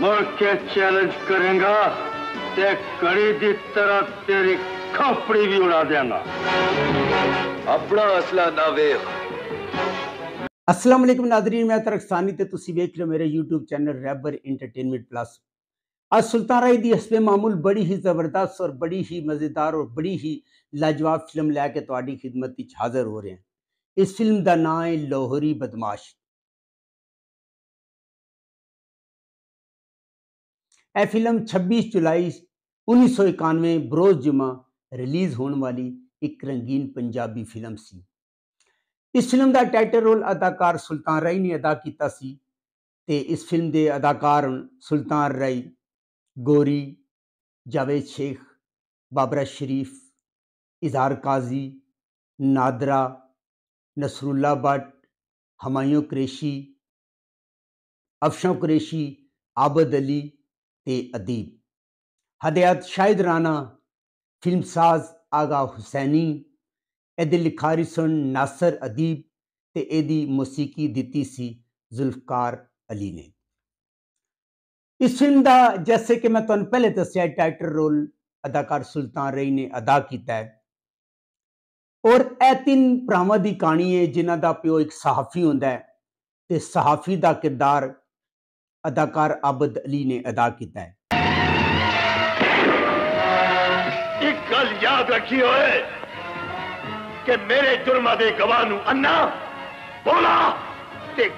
मुझे चैलेंज करेगा ते कड़ी दी तरह तेरी खोपड़ी भी उड़ा देगा अपना असला ना वेख असलम नादरीन मैं तरकसानी तो वेख लो मेरे यूट्यूब चैनल रैबर इंटरटेनमेंट प्लस आज सुल्तान राय की हसबे मामूल बड़ी ही ज़बरदस्त और बड़ी ही मज़ेदार और बड़ी ही लाजवाब फिल्म लैके तो खिदमत हाज़र हो रहे हैं इस फिल्म का नाम है लोहरी बदमाश ए फिल्म 26 जुलाई उन्नीस बरोज जुमा रिलीज होने वाली एक रंगीन पंजाबी फिल्म सी इस फिल्म का टाइटल रोल अदाकार सुल्तान राई ने अदा किया सी ते इस फिल्म के अदाकार सुल्तान राई गोरी जावेद शेख बाबरा शरीफ इजहार काजी नादरा नसरुल्ला भट्ट हमायूं कुरेशी अफशा कुरेशी आबद अली ਤੇ ਅਦੀਬ ਹਦਾਇਤ ਸ਼ਾਹਿਦ ਰਾਣਾ ਫਿਲਮ ਸਾਜ਼ ਆਗਾ ਹੁਸੈਨੀ ਇਹਦੇ ਲਿਖਾਰੀ ਸਨ ਨਾਸਰ ਅਦੀਬ ਤੇ ਇਹਦੀ ਮੂਸੀਕੀ ਦਿੱਤੀ ਸੀ ਜ਼ੁਲਫਕਾਰ ਅਲੀ ਨੇ ਇਸ ਫਿਲਮ ਦਾ ਜੈਸੇ ਕਿ ਮੈਂ ਤੁਹਾਨੂੰ ਪਹਿਲੇ ਦੱਸਿਆ ਟਾਈਟਲ ਰੋਲ ਅਦਾਕਾਰ ਸੁਲਤਾਨ ਰਈ ਨੇ ਅਦਾ ਕੀਤਾ ਹੈ ਔਰ ਇਹ ਤਿੰਨ ਭਰਾਵਾਂ ਦੀ ਕਹਾਣੀ ਹੈ ਜਿਨ੍ਹਾਂ ਦਾ ਪਿਓ ਇੱਕ ਸਹਾਫੀ ਹੁੰਦਾ ਹੈ ਤੇ ਸਹਾਫੀ ਦਾ ਕਿਰਦਾਰ ਅਦਾਕਾਰ ਅਬਦ ਅਲੀ ਨੇ ਅਦਾ ਕੀਤਾ ਹੈ ਇੱਕ ਗੱਲ ਯਾਦ ਰੱਖੀ ਹੋਏ ਕਿ ਮੇਰੇ ਜੁਰਮਾਂ ਦੇ ਗਵਾਹ ਨੂੰ ਅੰਨਾ ਬੋਲਾ ਤੇ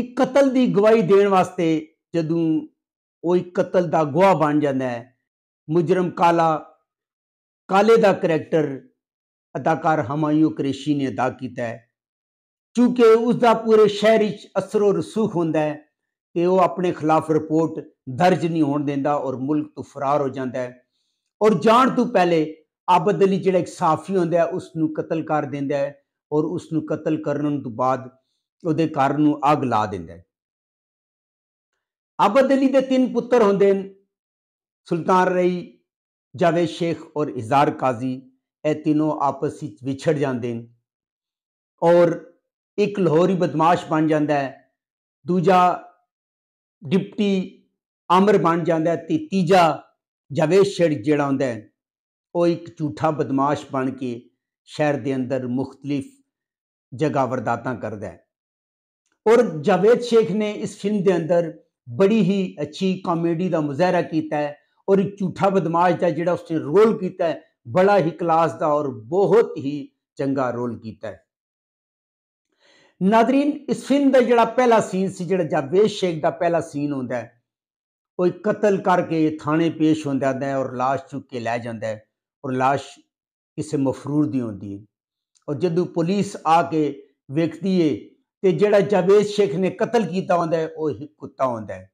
ਇੱਕ ਕਤਲ ਦੀ ਗਵਾਹੀ ਦੇਣ ਵਾਸਤੇ ਜਦੋਂ ਉਹ ਇੱਕ ਕਤਲ ਦਾ ਗਵਾਹ ਬਣ ਜਾਂਦਾ ਹੈ ਮੁਜਰਮ ਕਾਲਾ ਕਾਲੇ ਦਾ ਕੈਰੈਕਟਰ ਅਦਾਕਾਰ ਹਮਾਇੂ ਕ੍ਰਿਸ਼ੀ ਨੇ ਅਦਾ ਕੀਤਾ ਹੈ ਕਿਉਂਕਿ ਉਸ ਦਾ ਪੂਰੇ ਸ਼ਹਿਰ ਵਿੱਚ ਅਸਰੋ ਰਸੂਖ ਹੁੰਦਾ ਹੈ ਤੇ ਉਹ ਆਪਣੇ ਖਿਲਾਫ ਰਿਪੋਰਟ ਦਰਜ ਨਹੀਂ ਹੋਣ ਦਿੰਦਾ ਔਰ ਮੁਲਕ ਤੋਂ ਫਰਾਰ ਹੋ ਜਾਂਦਾ ਹੈ ਔਰ ਜਾਣ ਤੋਂ ਪਹਿਲੇ ਆਬਦ ਅਲੀ ਜਿਹੜਾ ਇੱਕ ਸਾਫੀ ਹੁੰਦਾ ਹੈ ਉਸ ਨੂੰ ਕਤਲ ਕਰ ਦਿੰਦਾ ਹੈ ਔਰ ਉਸ ਨੂੰ ਕਤਲ ਕਰਨ ਤੋਂ ਬਾਅਦ ਉਹਦੇ ਘਰ ਨੂੰ ਅੱਗ ਲਾ ਦਿੰਦਾ ਹੈ ਆਬਦ ਅਲੀ ਦੇ ਤਿੰਨ ਪੁੱਤਰ ਹੁੰਦੇ ਨੇ ਸੁਲਤਾਨ ਰਈ ਜਾਵੇ ਸ਼ੇਖ ਔਰ ਇਜ਼ਾਰ ਕਾਜ਼ੀ ਇਹ ਤਿੰਨੋਂ ਆਪਸ ਵਿੱਚ ਵਿਛੜ ਜਾਂਦੇ ਨੇ ਔਰ ਇੱਕ ਲਾਹੌਰੀ ਬਦਮਾਸ਼ ਬਣ ਜਾਂਦਾ ਹੈ ਦੂਜਾ ਡਿਪਟੀ ਅਮਰ ਬਣ ਜਾਂਦਾ ਹੈ ਤੇ ਤੀਜਾ ਜਵੇਸ਼ੜ ਜਿਹੜਾ ਹੁੰਦਾ ਹੈ ਉਹ ਇੱਕ ਝੂਠਾ ਬਦਮਾਸ਼ ਬਣ ਕੇ ਸ਼ਹਿਰ ਦੇ ਅੰਦਰ ਮੁxtਲਿਫ ਜਗਾ ਵਰਦਾਤਾ ਕਰਦਾ ਹੈ ਔਰ ਜਵੇਦ ਸ਼ੇਖ ਨੇ ਇਸ ਫਿਲਮ ਦੇ ਅੰਦਰ ਬੜੀ ਹੀ ਅੱਛੀ ਕਾਮੇਡੀ ਦਾ ਮੁਜ਼ਾਹਰਾ ਕੀਤਾ ਹੈ ਔਰ ਇੱਕ ਝੂਠਾ ਬਦਮਾਸ਼ ਦਾ ਜਿਹੜਾ ਉਸਨੇ ਰੋਲ ਕੀਤਾ ਹੈ ਬੜਾ ਹੀ ਕਲਾਸ ਦਾ ਔਰ ਬਹੁਤ ਹੀ ਚੰਗਾ ਰੋਲ ਕੀਤਾ ਹੈ ਨਾਜ਼ਰੀਨ ਇਸ ਫਿਲਮ ਦਾ ਜਿਹੜਾ ਪਹਿਲਾ ਸੀਨ ਸੀ ਜਿਹੜਾ ਜਾਵੇਦ ਸ਼ੇਖ ਦਾ ਪਹਿਲਾ ਸੀਨ ਹੁੰਦਾ ਹੈ ਕੋਈ ਕਤਲ ਕਰਕੇ ਥਾਣੇ ਪੇਸ਼ ਹੁੰਦਾ ਹੈ ਔਰ লাশ ਚੁੱਕ ਕੇ ਲੈ ਜਾਂਦਾ ਹੈ ਔਰ লাশ ਕਿਸੇ ਮਫਰੂਰ ਦੀ ਹੁੰਦੀ ਹੈ ਔਰ ਜਦੋਂ ਪੁਲਿਸ ਆ ਕੇ ਵੇਖਦੀ ਏ ਤੇ ਜਿਹੜਾ ਜਾਵੇਦ ਸ਼ੇਖ ਨੇ ਕਤਲ ਕੀਤਾ ਹੁੰਦਾ ਹੈ ਉਹ ਹੀ ਕੁੱਤਾ ਹੁੰਦਾ ਹੈ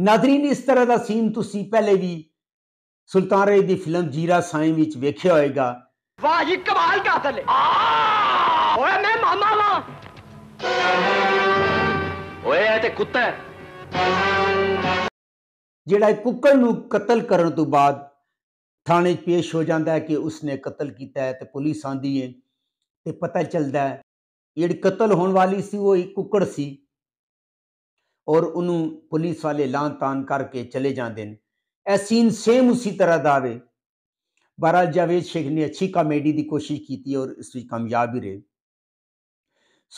ਨਾਜ਼ਰੀਨ ਇਸ ਤਰ੍ਹਾਂ ਦਾ ਸੀਨ ਤੁਸੀਂ ਪਹਿਲੇ ਵੀ ਸੁਲਤਾਨ ਰੇ ਦੀ ਫਿਲਮ ਜੀਰਾ ਸਾਈਂ ਵਿੱਚ ਵੇਖਿਆ ਹੋਵੇਗਾ ಇಕ್ಕ ಬಾಳ್ ಕಾಸಲ್ಲಿ ಒಳಮೆ ಮಾಮಾವ ਓਏ ਇਹ ਤੇ ਕੁੱਤਾ ਹੈ ਜਿਹੜਾ ਕੁੱਕੜ ਨੂੰ ਕਤਲ ਕਰਨ ਤੋਂ ਬਾਅਦ ਥਾਣੇ 'ਚ ਪੇਸ਼ ਹੋ ਜਾਂਦਾ ਹੈ ਕਿ ਉਸਨੇ ਕਤਲ ਕੀਤਾ ਹੈ ਤੇ ਪੁਲਿਸ ਆਂਦੀ ਹੈ ਤੇ ਪਤਾ ਚੱਲਦਾ ਹੈ ਜਿਹੜੀ ਕਤਲ ਹੋਣ ਵਾਲੀ ਸੀ ਉਹ ਇੱਕ ਕੁੱਕੜ ਸੀ ਔਰ ਉਹਨੂੰ ਪੁਲਿਸ ਵਾਲੇ ਲਾਂ ਤਾਨ ਕਰਕੇ ਚਲੇ ਜਾਂਦੇ ਨੇ ਇਹ ਸੀਨ ਸੇਮ ਉਸੇ ਤਰ੍ਹਾਂ ਦਾ ਆਵੇ बहरहाल जावेद शेख ने अच्छी कॉमेडी की कोशिश की थी और इस कामयाब भी रहे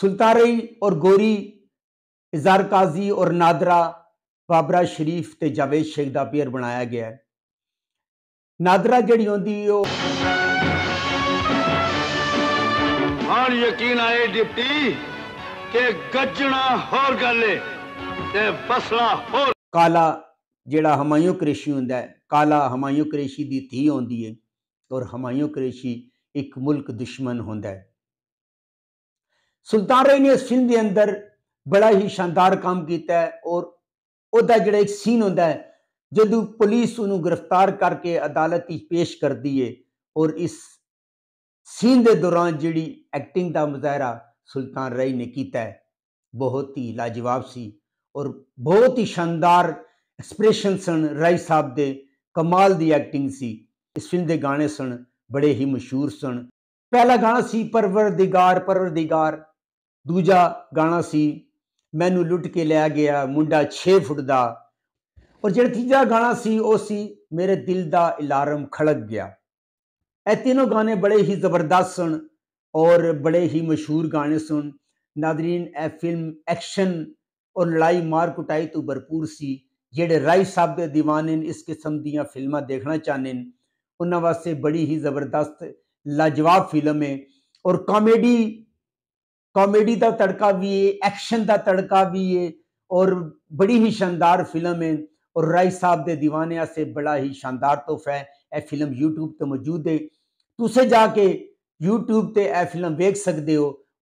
सुल्तारई और गोरी इजार काजी और नादरा बाबरा शरीफ ते जावेद शेख का पेयर बनाया गया है नादरा जड़ी होंगी यकीन आए डिप्टी के गजना होर गले ते बसला होर काला जेड़ा हमायूं कृषि होंगे काला हमायूं कृषि की ਦੀ होंगी है ਔਰ ਹਮਾਇਓ ਕ੍ਰੇਸ਼ੀ ਇੱਕ ਮੁਲਕ ਦੁਸ਼ਮਣ ਹੁੰਦਾ ਹੈ ਸੁਲਤਾਨ ਰਈ ਨੇ ਫਿਲਮ ਦੇ ਅੰਦਰ ਬੜਾ ਹੀ ਸ਼ਾਨਦਾਰ ਕੰਮ ਕੀਤਾ ਹੈ ਔਰ ਉਹਦਾ ਜਿਹੜਾ ਇੱਕ ਸੀਨ ਹੁੰਦਾ ਹੈ ਜਦੋਂ ਪੁਲਿਸ ਉਹਨੂੰ ਗ੍ਰਿਫਤਾਰ ਕਰਕੇ ਅਦਾਲਤ ਵਿੱਚ ਪੇਸ਼ ਕਰਦੀ ਏ ਔਰ ਇਸ ਸੀਨ ਦੇ ਦੌਰਾਨ ਜਿਹੜੀ ਐਕਟਿੰਗ ਦਾ ਮੁਜ਼ਾਹਰਾ ਸੁਲਤਾਨ ਰਈ ਨੇ ਕੀਤਾ ਹੈ ਬਹੁਤ ਹੀ ਲਾਜਵਾਬ ਸੀ ਔਰ ਬਹੁਤ ਹੀ ਸ਼ਾਨਦਾਰ ਐਕਸਪ੍ਰੈਸ਼ਨ ਸਨ ਰਾਈ ਸਾਹਿਬ ਦੇ ਕਮਾਲ ਦੀ ਐਕਟਿੰਗ ਸੀ इस फिल्म के गाने सुन बड़े ही मशहूर सुन पहला गाना सी परवर दिगार परवर दिगार दूजा गाना सी मैनू लुट के लिया गया मुंडा छे फुटदा और जो तीजा गाना सी ओ सी मेरे दिल का इलारम खड़क गया ए तीनों गाने बड़े ही जबरदस्त सुन और बड़े ही मशहूर गाने सुन नादरीन ए फिल्म एक्शन और लड़ाई मार कुटाई तो भरपूर सी जेडे राय साहब के दीवाने इस किस्म दिया देखना चाहते हैं उन्होंने वास्ते बड़ी ही ज़बरदस्त लाजवाब फिल्म है और कॉमेडी कॉमेडी का तड़का भी है एक्शन का तड़का भी है और बड़ी ही शानदार फिल्म है और राय साहब के दीवाने से बड़ा ही शानदार तोहफा है यह फिल्म यूट्यूब तो मौजूद है तुसे जाके यूट्यूब यह फिल्म देख सकते हो